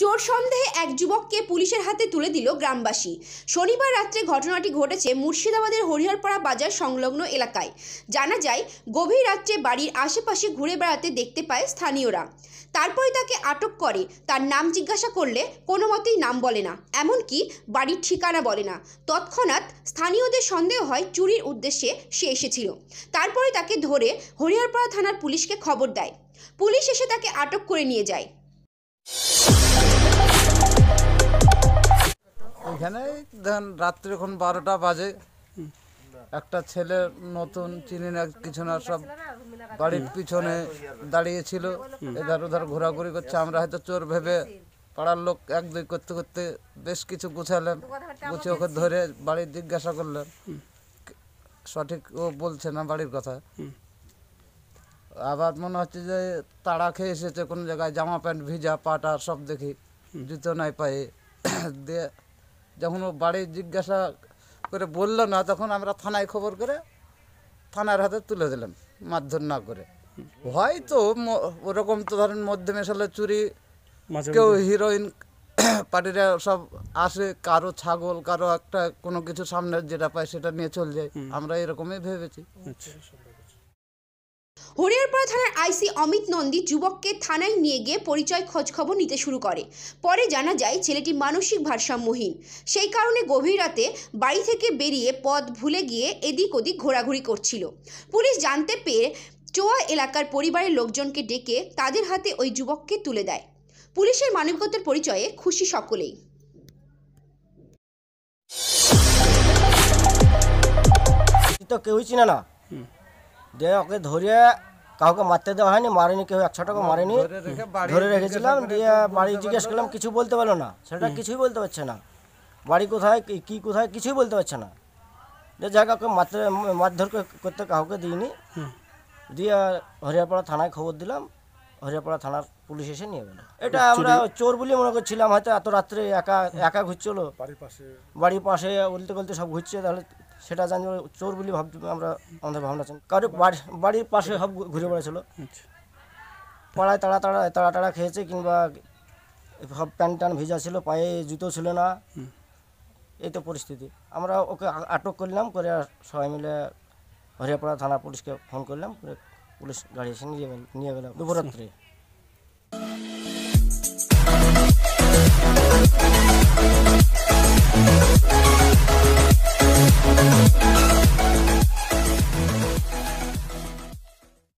চোর সন্দেহে এক যুবককে পুলিশের হাতে তুলে দিল গ্রামবাসী শনিবার রাত্রে ঘটনাটি ঘটেছে মুর্শিদাবাদের হরিহরপাড়া বাজার সংলগ্ন এলাকায় জানা যায় গভীর রাত্রে বাড়ির আশেপাশে ঘুরে বেড়াতে দেখতে পায় স্থানীয়রা তারপরে তাকে আটক করে তার নাম জিজ্ঞাসা করলে কোনো মতেই নাম বলে না এমনকি বাড়ির ঠিকানা বলে না তৎক্ষণাৎ স্থানীয়দের সন্দেহ হয় চুরির উদ্দেশ্যে সে এসেছিল তারপরে তাকে ধরে হরিহরপাড়া থানার পুলিশকে খবর দেয় পুলিশ এসে তাকে আটক করে নিয়ে যায় এখানে দেখেন রাত্রে এখন বারোটা বাজে একটা ছেলে নতুন চিনি না কিছু না সব বাড়ির পিছনে দাঁড়িয়েছিল এধার ওধার ঘোরাঘুরি করছে আমরা হয়তো চোর ভেবে পাড়ার লোক এক দুই করতে করতে বেশ কিছু গুছালেন গুছিয়ে ওকে ধরে বাড়ির জিজ্ঞাসা করলেন সঠিক ও বলছে না বাড়ির কথা আবার মনে হচ্ছে যে তাড়া খেয়ে এসেছে কোনো জায়গায় জামা প্যান্ট ভিজা পাটা সব দেখি জুতো নাই পায়ে দিয়ে যখন ও বাড়ি জিজ্ঞাসা করে বললো না তখন আমরা থানায় খবর করে থানার হাতে তুলে দিলাম মারধর না করে হয়তো ওরকম তো ধরেন মধ্যে মেশালে চুরি কেউ হিরোইন পার্টিরা সব আসে কারো ছাগল কারো একটা কোনো কিছু সামনে যেটা পায় সেটা নিয়ে চলে যায় আমরা এরকমই ভেবেছি আচ্ছা। হরিয়ারপাড়া থানার আইসি অমিত নন্দী যুবককে থানায় নিয়ে গিয়ে পরিচয় খোঁজখবর নিতে শুরু করে পরে জানা যায় ছেলেটি মানসিক ভারসাম্যহীন সেই কারণে গভীর রাতে বাড়ি থেকে বেরিয়ে পথ ভুলে গিয়ে এদিক ওদিক ঘোরাঘুরি করছিল পুলিশ জানতে পেরে চোয়া এলাকার পরিবারের লোকজনকে ডেকে তাদের হাতে ওই যুবককে তুলে দেয় পুলিশের মানবিকতার পরিচয়ে খুশি সকলেই তো কেউই না দে ওকে ধরে কাওকে মারতে দে হেন মারিনি কি আচ্ছা টাকা মারিনি ধরে রেখেছিলাম দিয়া বাড়ি থেকে আসলাম কিছু বলতে হলো না সেটা কিছুই বলতে যাচ্ছে না বাড়ি কোথায় কি কোথায় কিছুই বলতে যাচ্ছে না যে জায়গা কাওকে মার মার ধরে কত কাওকে দিইনি দিয়া হরিয়াপড়া থানায় খবর দিলাম হরিয়াপাড়া থানার পুলিশ এসে নিয়ে গেল এটা আমরা চোর বলে মনে করছিলাম হয়তো এত রাত্রে একা একা ঘুরছিল বাড়ির পাশে বলতে বলতে সব ঘুরছে তাহলে সেটা জানি চোর বলে ভাব আমরা আমাদের ভাবনা কারো বাড়ির পাশে সব ঘুরে বেড়াচ্ছিল আচ্ছা। পাড়ায় তাড়া তাড়া তাড়া তাড়া খেয়েছে কিংবা সব প্যান্ট ট্যান ভেজা ছিল পায়ে জুতো ছিল না এই তো পরিস্থিতি আমরা ওকে আটক করলাম করে সবাই মিলে হরিয়াপাড়া থানা পুলিশকে ফোন করলাম ಉಳಿಸ್ ಗಾಡಿ ಸಂಜೆ ನೀವೆಲ್ಲ ಬರತ್ರಿ